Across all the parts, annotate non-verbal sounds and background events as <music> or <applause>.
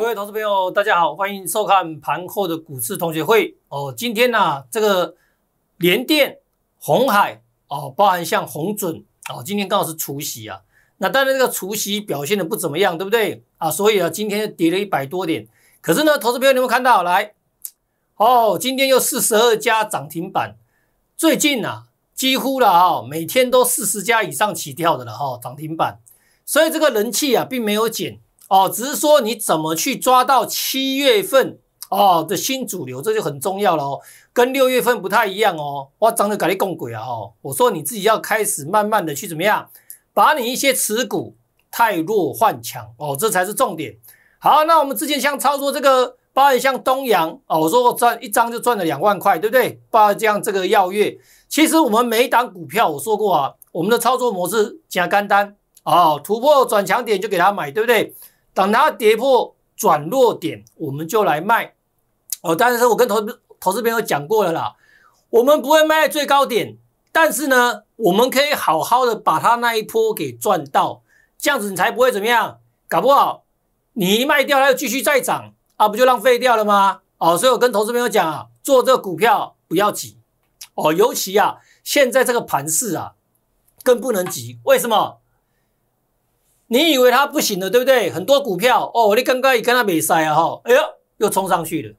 各位投资朋友，大家好，欢迎收看盘后的股市同学会哦。今天呢，这个联电、红海哦，包含像红准哦，今天刚好是除夕啊。那当然，这个除夕表现的不怎么样，对不对啊？所以啊，今天跌了一百多点。可是呢，投资朋友有们有看到来？哦，今天又四十二家涨停板。最近啊，几乎了哈，每天都四十家以上起跳的了哈，涨停板。所以这个人气啊，并没有减。哦，只是说你怎么去抓到七月份哦的新主流，这就很重要了哦，跟六月份不太一样哦。哇，涨得敢你共鬼啊哦！我说你自己要开始慢慢的去怎么样，把你一些持股太弱换强哦，这才是重点。好，那我们之前像操作这个，包括像东阳哦，我说我赚一张就赚了两万块，对不对？包括像这个耀月，其实我们每一档股票我说过啊，我们的操作模式简干单哦，突破转强点就给他买，对不对？等它跌破转弱点，我们就来卖。哦，但是我跟投资投资朋友讲过了啦，我们不会卖在最高点，但是呢，我们可以好好的把它那一波给赚到，这样子你才不会怎么样，搞不好你一卖掉它又继续再涨啊，不就浪费掉了吗？哦，所以我跟投资朋友讲啊，做这个股票不要急。哦，尤其啊，现在这个盘势啊，更不能急。为什么？你以为它不行了，对不对？很多股票哦，你刚刚也跟它没塞啊哈，哎呀，又冲上去了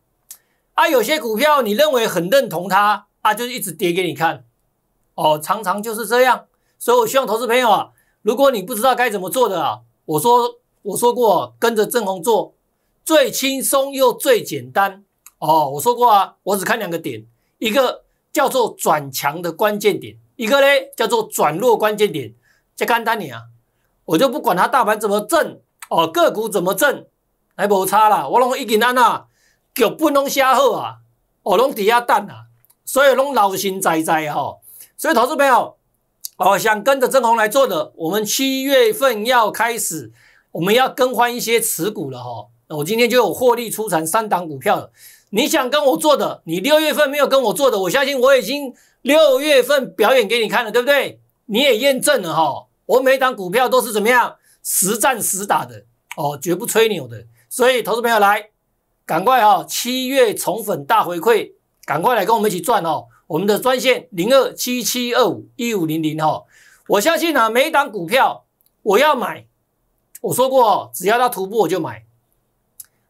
啊！有些股票你认为很认同它啊，就一直跌给你看哦，常常就是这样。所以我希望投资朋友啊，如果你不知道该怎么做的啊，我说我说过，跟着正弘做最轻松又最简单哦。我说过啊，我只看两个点，一个叫做转强的关键点，一个呢叫做转弱关键点，在看单你啊。我就不管它大盘怎么震哦，个股怎么震，还补差啦。我拢已经按啦脚不拢写好啊，哦拢底下单啊，所以拢老心斋斋哈。所以投资朋友哦，想跟着正红来做的，我们七月份要开始，我们要更换一些持股了哈。我今天就有获利出场三档股票了。你想跟我做的，你六月份没有跟我做的，我相信我已经六月份表演给你看了，对不对？你也验证了哈。我每档股票都是怎么样实战实打的哦，绝不吹牛的。所以，投资朋友来，赶快哈！七月宠粉大回馈，赶快来跟我们一起赚哦！我们的专线零二七七二五一五零零哈。我相信啊，每档股票我要买，我说过哦，只要它突破我就买。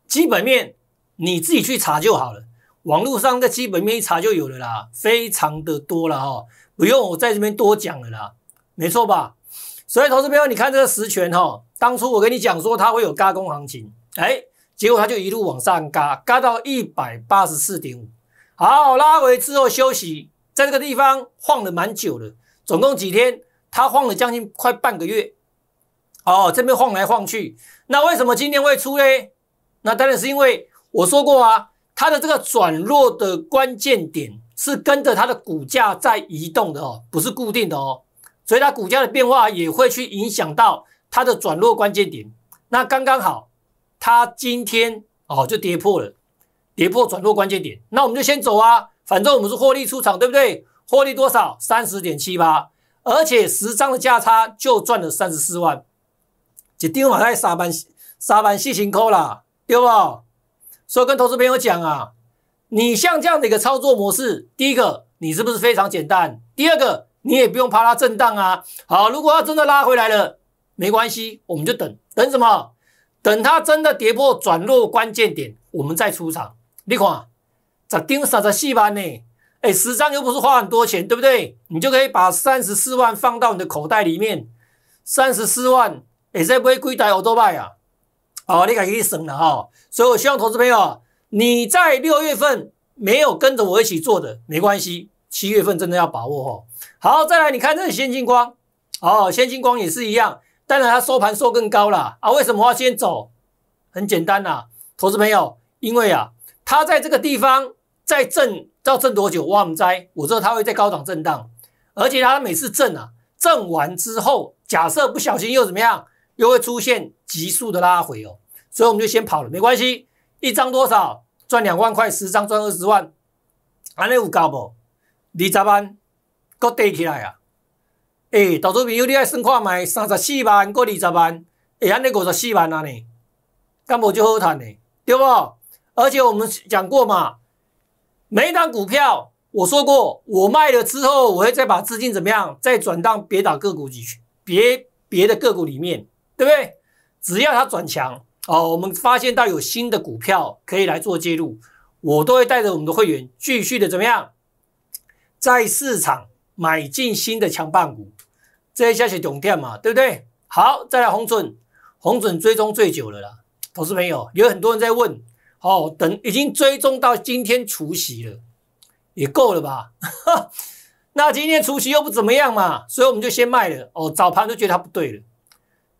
基本面你自己去查就好了，网络上的基本面一查就有了啦，非常的多了哈，不用我在这边多讲了啦，没错吧？所以，投资朋友，你看这个实权哈，当初我跟你讲说它会有嘎工行情，哎，结果它就一路往上嘎，嘎到一百八十四点五，好，拉回之后休息，在这个地方晃了蛮久了，总共几天，它晃了将近快半个月，哦，这边晃来晃去，那为什么今天会出呢？那当然是因为我说过啊，它的这个转弱的关键点是跟着它的股价在移动的哦，不是固定的哦。所以它股价的变化也会去影响到它的转弱关键点。那刚刚好，它今天哦就跌破了，跌破转弱关键点，那我们就先走啊，反正我们是获利出场，对不对？获利多少？三十点七八，而且十张的价差就赚了三十四万，一张马太杀班杀班，细心抠啦，对不？所以跟投资朋友讲啊，你像这样的一个操作模式，第一个你是不是非常简单？第二个？你也不用怕它震荡啊，好，如果它真的拉回来了，没关系，我们就等等什么？等它真的跌破转弱关键点，我们再出场。你看，咋盯啥子戏班呢？哎，十张又不是花很多钱，对不对？你就可以把三十四万放到你的口袋里面，三十四万，哎，再买柜台有多少卖啊？哦，你家己省了哈。所以，我希望投资朋友，你在六月份没有跟着我一起做的，没关系。七月份真的要把握哦。好，再来，你看这个先进光，哦，先进光也是一样，当然它收盘收更高了啊。为什么先走？很简单呐，投资朋友，因为啊，它在这个地方在震，要震多久？哇，我们猜，我知道它会在高档震荡，而且它每次震啊，震完之后，假设不小心又怎么样，又会出现急速的拉回哦。所以我们就先跑了，没关系，一张多少赚两万块，十张赚二十万，安内五高不？二十万，搁跌起来啊！哎，投资朋友，你来算看卖，三十四万，搁二十万，会安尼五十四万啊呢？干么就好谈呢？对不？而且我们讲过嘛，每一张股票，我说过，我卖了之后，我会再把资金怎么样，再转到别岛个股里去，别别的个股里面，对不对？只要它转强，哦，我们发现到有新的股票可以来做介入，我都会带着我们的会员继续的怎么样？在市场买进新的强棒股，这一下是重点嘛，对不对？好，再来红准，红准追踪最久了啦。投资朋友有很多人在问，哦，等已经追踪到今天除夕了，也够了吧？<laughs> 那今天除夕又不怎么样嘛，所以我们就先卖了。哦，早盘就觉得它不对了，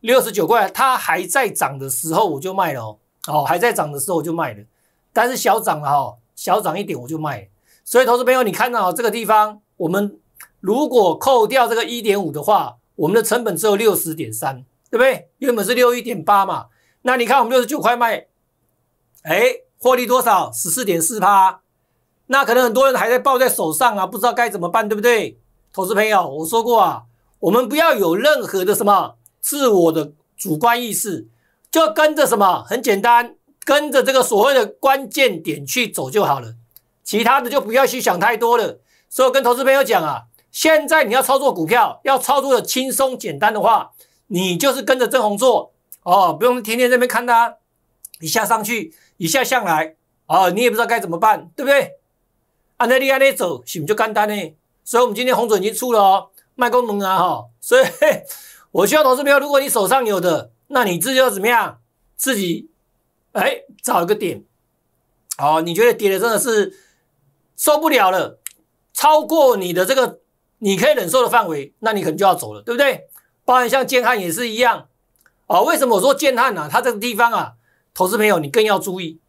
六十九块它还在涨的时候我就卖了。哦，还在涨的时候我就卖了，但是小涨了哈，小涨一点我就卖。所以，投资朋友，你看到这个地方，我们如果扣掉这个一点五的话，我们的成本只有六十点三，对不对？原本是六一点八嘛。那你看，我们六十九块卖，哎，获利多少？十四点四趴。那可能很多人还在抱在手上啊，不知道该怎么办，对不对？投资朋友，我说过啊，我们不要有任何的什么自我的主观意识，就跟着什么，很简单，跟着这个所谓的关键点去走就好了。其他的就不要去想太多了。所以我跟投资朋友讲啊，现在你要操作股票，要操作的轻松简单的话，你就是跟着正红做哦，不用天天在那边看它，一下上去，一下下来，哦，你也不知道该怎么办，对不对？按这利按那走，行就干单呢。所以，我们今天红准已经出了哦，卖功能啊哈。所以 <laughs> 我希望投资朋友，如果你手上有的，那你己要怎么样，自己，哎，找一个点，哦，你觉得跌的真的是。受不了了，超过你的这个你可以忍受的范围，那你可能就要走了，对不对？包含像建汉也是一样。啊。为什么我说建汉呢？它这个地方啊，投资朋友你更要注意。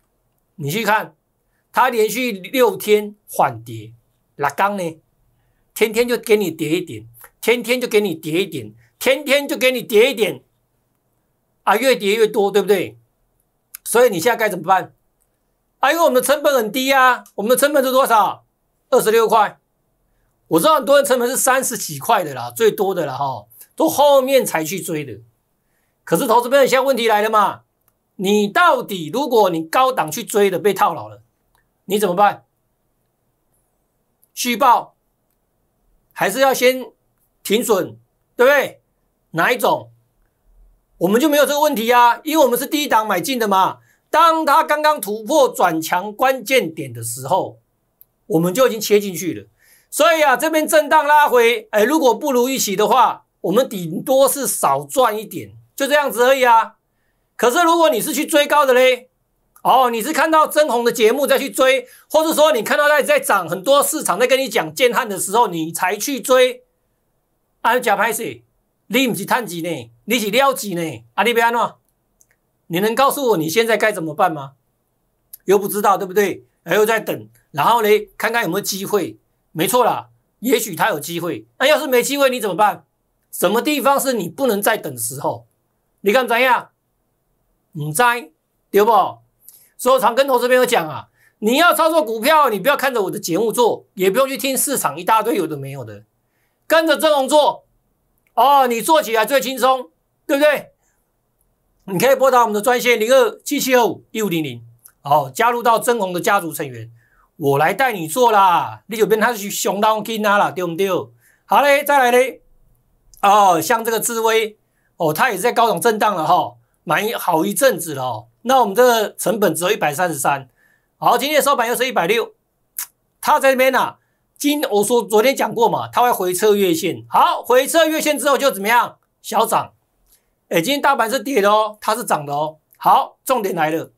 你去看，它连续六天缓跌，那刚呢？天天就给你跌一点，天天就给你跌一点，天天就给你跌一点，啊，越跌越多，对不对？所以你现在该怎么办？还因为我们的成本很低啊，我们的成本是多少？二十六块。我知道很多人成本是三十几块的啦，最多的啦，哈，都后面才去追的。可是投资朋友，现在问题来了嘛？你到底如果你高档去追的被套牢了，你怎么办？虚报还是要先停损，对不对？哪一种？我们就没有这个问题呀，因为我们是低档买进的嘛。当它刚刚突破转强关键点的时候，我们就已经切进去了。所以啊，这边震荡拉回，哎，如果不如预期的话，我们顶多是少赚一点，就这样子而已啊。可是如果你是去追高的嘞，哦，你是看到真红的节目再去追，或者说你看到在在涨很多市场在跟你讲建汉的时候，你才去追。阿假拍西，你不是趁钱呢，你是撩钱呢，啊，你要安怎？你能告诉我你现在该怎么办吗？又不知道，对不对？然后在等，然后呢，看看有没有机会。没错啦，也许他有机会。那要是没机会，你怎么办？什么地方是你不能再等的时候？你看怎样？你灾对不？所以我常跟投资朋友讲啊，你要操作股票，你不要看着我的节目做，也不用去听市场一大堆有的没有的，跟着真龙做哦，你做起来最轻松，对不对？你可以拨打我们的专线零二七七二五一五零零，好，加入到真红的家族成员，我来带你做啦。你就变他是熊刀金拿啦，对不对？好嘞，再来嘞，哦，像这个智威，哦，他也在高耸震荡了哈，买好一阵子了。哦。那我们这成本只有一百三十三，好，今天收盘又是一百六，他在那边呐，今我说昨天讲过嘛，他会回撤月线，好，回撤月线之后就怎么样？小涨。哎，今天大盘是跌的哦，它是涨的哦。好，重点来了，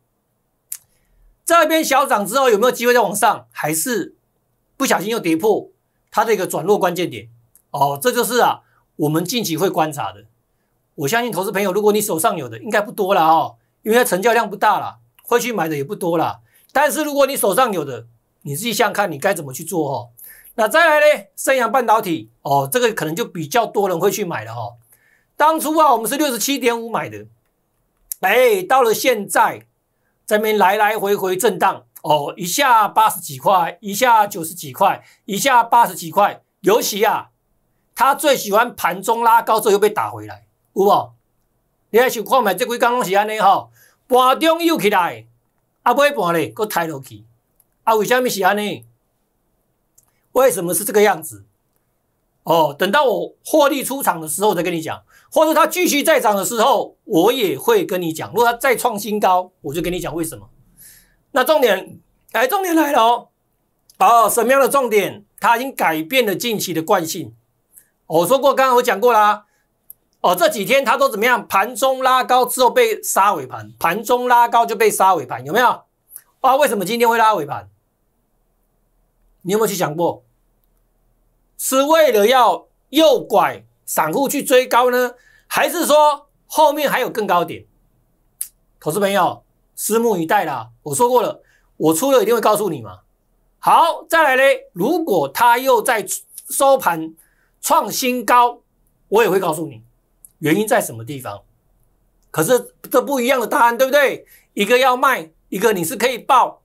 这边小涨之后有没有机会再往上，还是不小心又跌破它的一个转弱关键点？哦，这就是啊，我们近期会观察的。我相信投资朋友，如果你手上有的应该不多了哦，因为成交量不大了，会去买的也不多了。但是如果你手上有的，你自己想看你该怎么去做哦。那再来呢，升阳半导体哦，这个可能就比较多人会去买了哦。当初啊，我们是六十七点五买的，哎，到了现在这边来来回回震荡哦，一下八十几块，一下九十几块，一下八十几块。尤其啊，他最喜欢盘中拉高之后又被打回来，有宝，你还想看买这几公拢是安尼吼，盘中又起来，啊，尾盘咧，佫抬落去，啊，为什么是安尼？为什么是这个样子？哦，等到我获利出场的时候，再跟你讲。或者它继续在涨的时候，我也会跟你讲。如果它再创新高，我就跟你讲为什么。那重点，哎，重点来了哦！哦，什么样的重点？它已经改变了近期的惯性。我说过，刚刚我讲过啦。哦，这几天它都怎么样？盘中拉高之后被杀尾盘，盘中拉高就被杀尾盘，有没有？啊，为什么今天会拉尾盘？你有没有去想过？是为了要右拐？散户去追高呢，还是说后面还有更高点？投资朋友，拭目以待啦。我说过了，我出了一定会告诉你嘛。好，再来嘞。如果它又在收盘创新高，我也会告诉你原因在什么地方。可是这不一样的答案，对不对？一个要卖，一个你是可以报。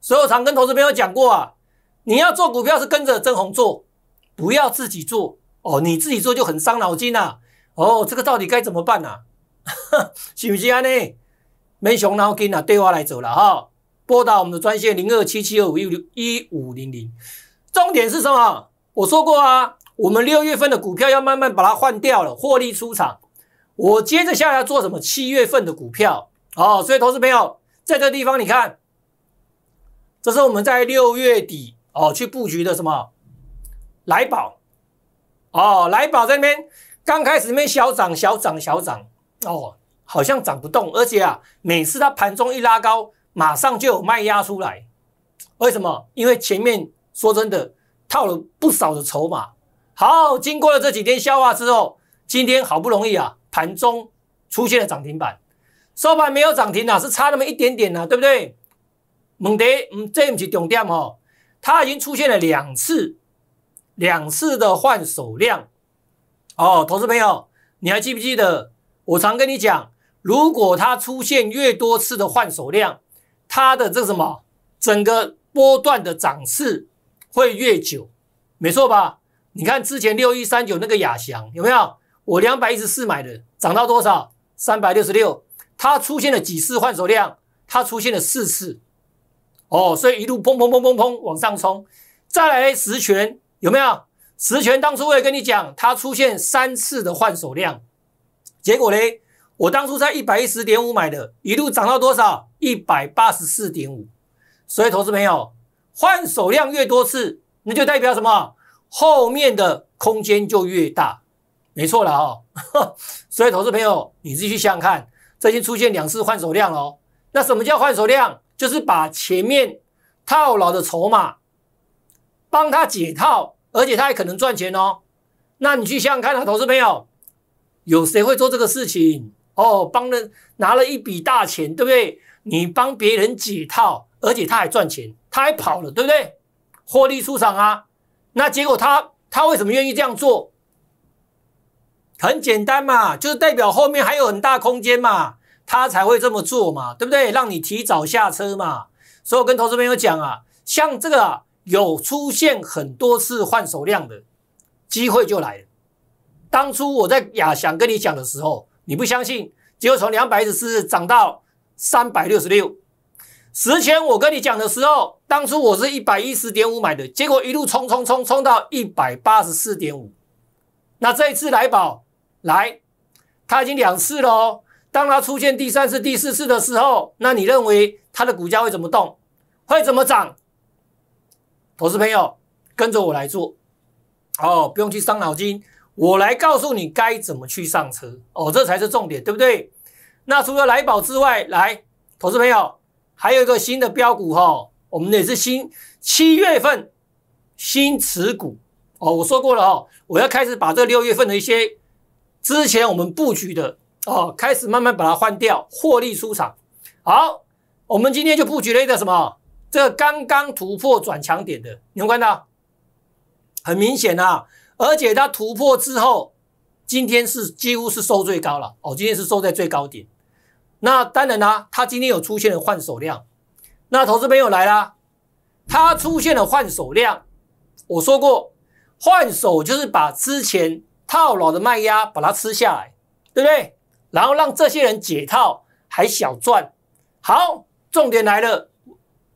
所有长跟投资朋友讲过啊，你要做股票是跟着增红做，不要自己做。哦，你自己做就很伤脑筋呐。哦，这个到底该怎么办呐？<laughs> 是不是啊呢？没熊脑筋啊，对话来走了哈。拨打我们的专线零二七七二五一五一五零零。重点是什么？我说过啊，我们六月份的股票要慢慢把它换掉了，获利出场。我接着下来要做什么？七月份的股票。哦，所以投资朋友在这个地方，你看，这是我们在六月底哦去布局的什么？来宝。哦，莱宝这边刚开始那边小涨、小涨、小涨，哦，好像涨不动，而且啊，每次它盘中一拉高，马上就有卖压出来。为什么？因为前面说真的套了不少的筹码。好，经过了这几天消化之后，今天好不容易啊，盘中出现了涨停板，收盘没有涨停哪是差那么一点点呢，对不对？蒙迪，嗯，这不是重点哦，它已经出现了两次。两次的换手量哦，投资朋友，你还记不记得？我常跟你讲，如果它出现越多次的换手量，它的这什么整个波段的涨势会越久，没错吧？你看之前六一三九那个亚翔有没有？我两百一十四买的，涨到多少？三百六十六。它出现了几次换手量？它出现了四次哦，所以一路砰砰砰砰砰往上冲。再来十拳有没有实权当初我也跟你讲，它出现三次的换手量，结果呢？我当初在一百一十点五买的，一路涨到多少？一百八十四点五。所以，投资朋友，换手量越多次，那就代表什么？后面的空间就越大，没错了哦，<laughs> 所以，投资朋友，你自己去想想看，最近出现两次换手量了。那什么叫换手量？就是把前面套牢的筹码。帮他解套，而且他还可能赚钱哦。那你去想想看啊，投资朋友，有谁会做这个事情哦？帮人拿了一笔大钱，对不对？你帮别人解套，而且他还赚钱，他还跑了，对不对？获利出场啊？那结果他他为什么愿意这样做？很简单嘛，就是代表后面还有很大空间嘛，他才会这么做嘛，对不对？让你提早下车嘛。所以我跟投资朋友讲啊，像这个。有出现很多次换手量的机会就来了。当初我在亚翔跟你讲的时候，你不相信，结果从两百一十四涨到三百六十六。十前我跟你讲的时候，当初我是一百一十点五买的，结果一路冲冲冲冲到一百八十四点五。那这一次来宝来，他已经两次了哦。当他出现第三次、第四次的时候，那你认为他的股价会怎么动？会怎么涨？投资朋友跟着我来做哦，不用去伤脑筋，我来告诉你该怎么去上车哦，这才是重点，对不对？那除了来宝之外，来，投资朋友还有一个新的标股哈，我们也是新七月份新持股哦。我说过了哈，我要开始把这六月份的一些之前我们布局的哦，开始慢慢把它换掉，获利出场。好，我们今天就布局了一个什么？这刚刚突破转强点的，你们看到，很明显啊，而且它突破之后，今天是几乎是收最高了哦，今天是收在最高点。那当然啦，它今天有出现了换手量，那投资朋友来啦，它出现了换手量，我说过，换手就是把之前套牢的卖压把它吃下来，对不对？然后让这些人解套还小赚。好，重点来了。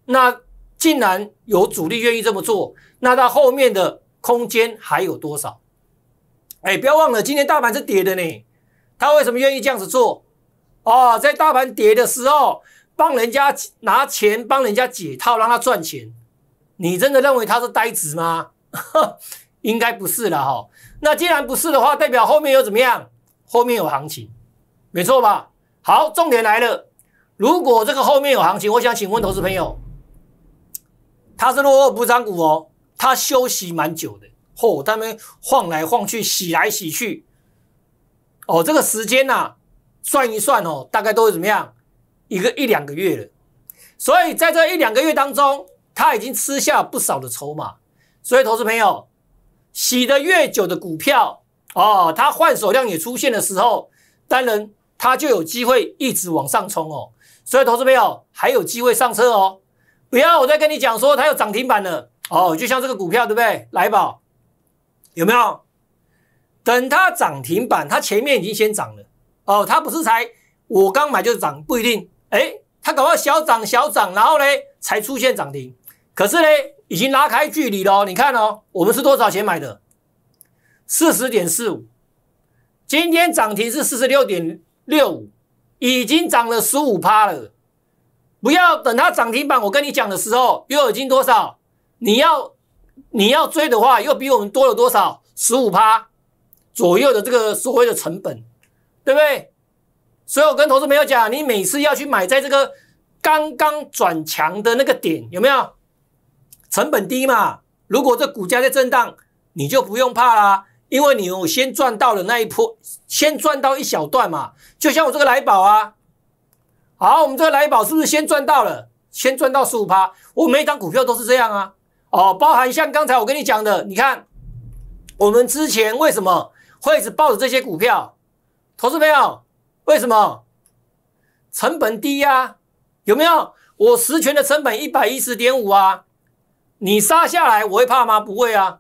那竟然有主力愿意这么做，那它后面的空间还有多少？哎，不要忘了，今天大盘是跌的呢。他为什么愿意这样子做？哦，在大盘跌的时候，帮人家拿钱，帮人家解套，让他赚钱。你真的认为他是呆子吗？<laughs> 应该不是了哈。那既然不是的话，代表后面又怎么样？后面有行情，没错吧？好，重点来了。如果这个后面有行情，我想请问投资朋友。他是落后不涨股哦，他休息蛮久的，哦，他们晃来晃去，洗来洗去，哦，这个时间呐，算一算哦，大概都是怎么样，一个一两个月了，所以在这一两个月当中，他已经吃下不少的筹码，所以投资朋友，洗的越久的股票，哦，它换手量也出现的时候，当然它就有机会一直往上冲哦，所以投资朋友还有机会上车哦。不要，我在跟你讲说它有涨停板了哦，就像这个股票对不对？来宝有没有？等它涨停板，它前面已经先涨了哦，它不是才我刚买就涨，不一定。哎，它搞到小涨小涨，然后呢才出现涨停，可是呢已经拉开距离了。你看哦，我们是多少钱买的？四十点四五，今天涨停是四十六点六五，已经涨了十五趴了。不要等它涨停板，我跟你讲的时候，又已经多少？你要你要追的话，又比我们多了多少？十五趴左右的这个所谓的成本，对不对？所以我跟投资朋友讲，你每次要去买，在这个刚刚转强的那个点，有没有成本低嘛？如果这股价在震荡，你就不用怕啦，因为你有先赚到了那一波，先赚到一小段嘛。就像我这个来宝啊。好，我们这来宝是不是先赚到了？先赚到十五趴，我每一张股票都是这样啊。哦，包含像刚才我跟你讲的，你看我们之前为什么会直抱着这些股票？投资朋友，为什么？成本低呀，有没有？我实权的成本一百一十点五啊，你杀下来我会怕吗？不会啊，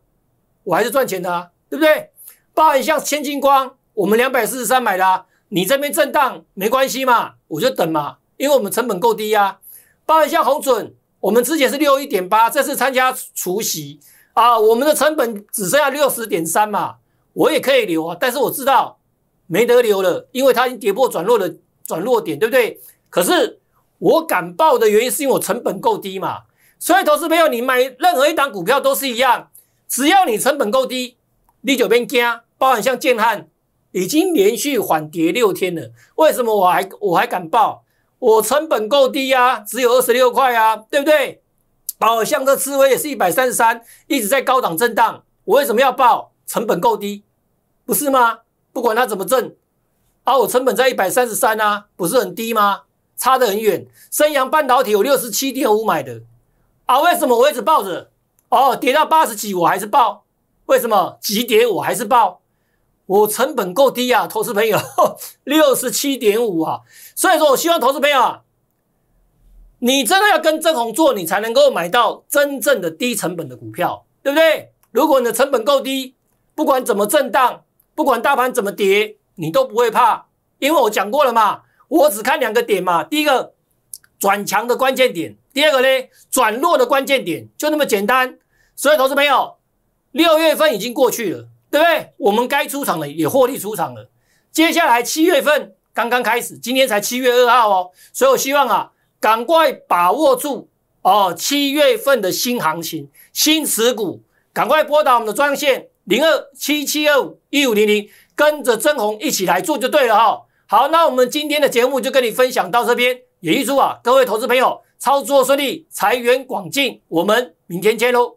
我还是赚钱的，啊，对不对？包含像千金光，我们两百四十三买的，你这边震荡没关系嘛，我就等嘛。因为我们成本够低呀，包含像红准，我们之前是六一点八，这次参加除夕啊，我们的成本只剩下六十点三嘛，我也可以留啊，但是我知道没得留了，因为它已经跌破转弱的转弱点，对不对？可是我敢报的原因是因为我成本够低嘛，所以投资朋友，你买任何一档股票都是一样，只要你成本够低，你就别惊，包含像建汉已经连续缓跌六天了，为什么我还我还敢报？我成本够低呀，只有二十六块啊，对不对？哦，像这刺猬也是一百三十三，一直在高档震荡，我为什么要报？成本够低，不是吗？不管它怎么震，啊，我成本在一百三十三啊，不是很低吗？差得很远。升阳半导体我六十七点五买的，啊，为什么我一直抱着？哦，跌到八十几我还是报，为什么？急跌我还是报。我成本够低啊，投资朋友 <laughs> 六十七点五啊，所以说我希望投资朋友啊，你真的要跟正红做，你才能够买到真正的低成本的股票，对不对？如果你的成本够低，不管怎么震荡，不管大盘怎么跌，你都不会怕，因为我讲过了嘛，我只看两个点嘛，第一个转强的关键点，第二个呢转弱的关键点，就那么简单。所以投资朋友，六月份已经过去了。对不对？我们该出场了，也获利出场了。接下来七月份刚刚开始，今天才七月二号哦，所以我希望啊，赶快把握住哦，七月份的新行情、新持股，赶快拨打我们的专线零二七七二五一五零零，跟着曾红一起来做就对了哈。好，那我们今天的节目就跟你分享到这边，也预祝啊各位投资朋友操作顺利，财源广进。我们明天见喽。